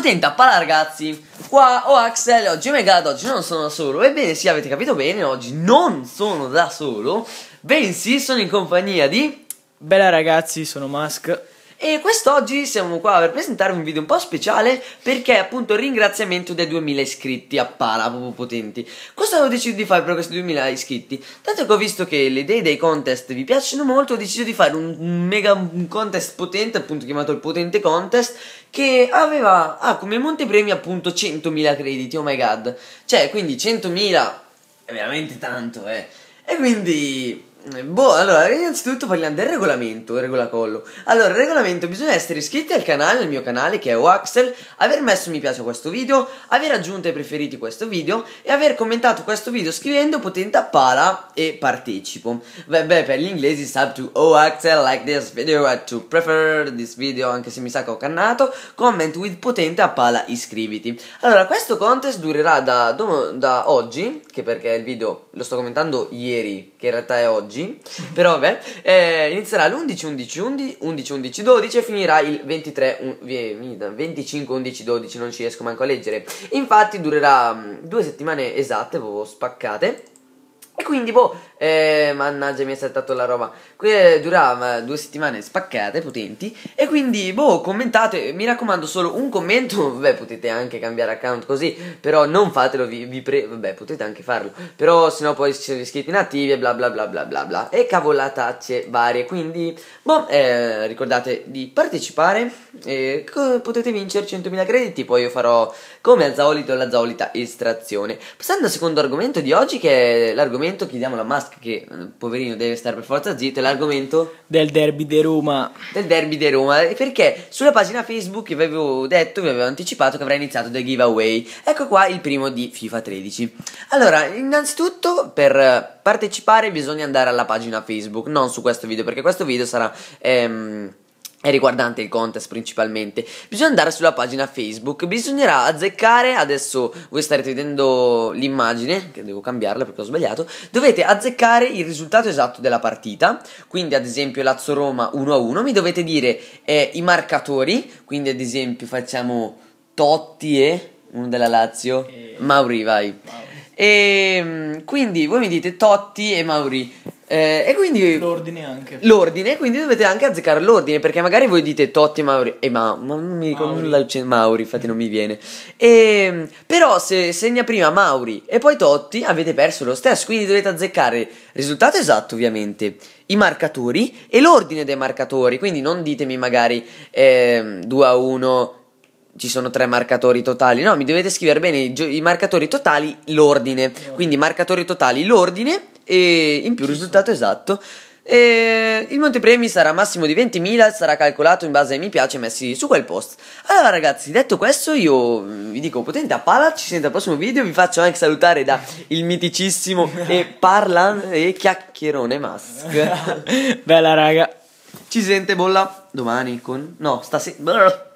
Potente pala ragazzi, qua ho Axel, oggi Megad, oggi non sono da solo Ebbene sì, avete capito bene, oggi non sono da solo Bensì, sono in compagnia di... Bella ragazzi, sono Mask e quest'oggi siamo qua per presentarvi un video un po' speciale perché è appunto il ringraziamento dei 2000 iscritti a Pala, proprio potenti. Cosa ho deciso di fare per questi 2000 iscritti? Tanto che ho visto che le idee dei contest vi piacciono molto, ho deciso di fare un mega contest potente, appunto chiamato il potente contest, che aveva, ah, come montepremi appunto 100.000 crediti, oh my god. Cioè, quindi 100.000 è veramente tanto, eh. E quindi Boh, allora, innanzitutto parliamo del regolamento, regolacollo. Allora, il regolamento, bisogna essere iscritti al canale, al mio canale che è Waxel, aver messo mi piace a questo video, aver aggiunto ai preferiti questo video e aver commentato questo video scrivendo potente pala e partecipo. Beh, beh, per gli inglesi sub to Oaxel, like this video and to prefer this video, anche se mi sa che ho cannato, comment with potente pala iscriviti. Allora, questo contest durerà da, da oggi, che perché il video lo sto commentando ieri, che in realtà è oggi oggi, però vabbè, eh, inizierà l'11-11-11-11-12 e finirà il 23-25-11-12, non ci riesco manco a leggere. Infatti durerà mm, due settimane esatte, proprio boh, spaccate. E quindi, boh, e mannaggia, mi è saltato la roba. Qui eh, durava due settimane spaccate, potenti. E quindi, boh, commentate. Mi raccomando, solo un commento. Beh potete anche cambiare account così. Però non fatelo, vi, vi prego. Vabbè, potete anche farlo. Però, se no poi ci sono gli iscritti inattivi e bla bla bla bla bla bla. E cavolatacce varie. Quindi, boh, eh, ricordate di partecipare. E potete vincere 100.000 crediti. Poi io farò come al solito la solita estrazione. Passando al secondo argomento di oggi, che è l'argomento chiediamo la master Musk che eh, poverino deve stare per forza zitto, è l'argomento del derby di de Roma. Del derby di de Roma, perché sulla pagina Facebook vi avevo detto, vi avevo anticipato che avrei iniziato dei giveaway. Ecco qua il primo di FIFA 13. Allora, innanzitutto per partecipare bisogna andare alla pagina Facebook, non su questo video perché questo video sarà ehm, è riguardante il contest principalmente. Bisogna andare sulla pagina Facebook, bisognerà azzeccare, adesso voi starete vedendo l'immagine, che devo cambiarla perché ho sbagliato, dovete azzeccare il risultato esatto della partita, quindi ad esempio Lazio-Roma 1-1, mi dovete dire eh, i marcatori, quindi ad esempio facciamo Totti e uno della Lazio, e... Mauri vai. Wow. E ehm, quindi voi mi dite Totti e Mauri. Eh, e quindi l'ordine anche. L'ordine, quindi dovete anche azzeccare l'ordine perché magari voi dite Totti Mauri e eh, ma, ma, non mi ricordo Mauri. nulla Mauri, infatti non mi viene. E, ehm, però se segna prima Mauri e poi Totti avete perso lo stesso, quindi dovete azzeccare risultato esatto ovviamente, i marcatori e l'ordine dei marcatori, quindi non ditemi magari eh, 2 a 1 ci sono tre marcatori totali. No, mi dovete scrivere bene i, gio- i marcatori totali, l'ordine. Quindi marcatori totali, l'ordine e in più risultato esatto. E il montepremi sarà massimo di 20.000, sarà calcolato in base ai mi piace messi su quel post. Allora ragazzi, detto questo io mm, vi dico potente a pala, ci sentiamo al prossimo video, vi faccio anche salutare da il miticissimo e parlan e chiacchierone mask. Bella raga. Ci sente bolla domani con... no, stasera...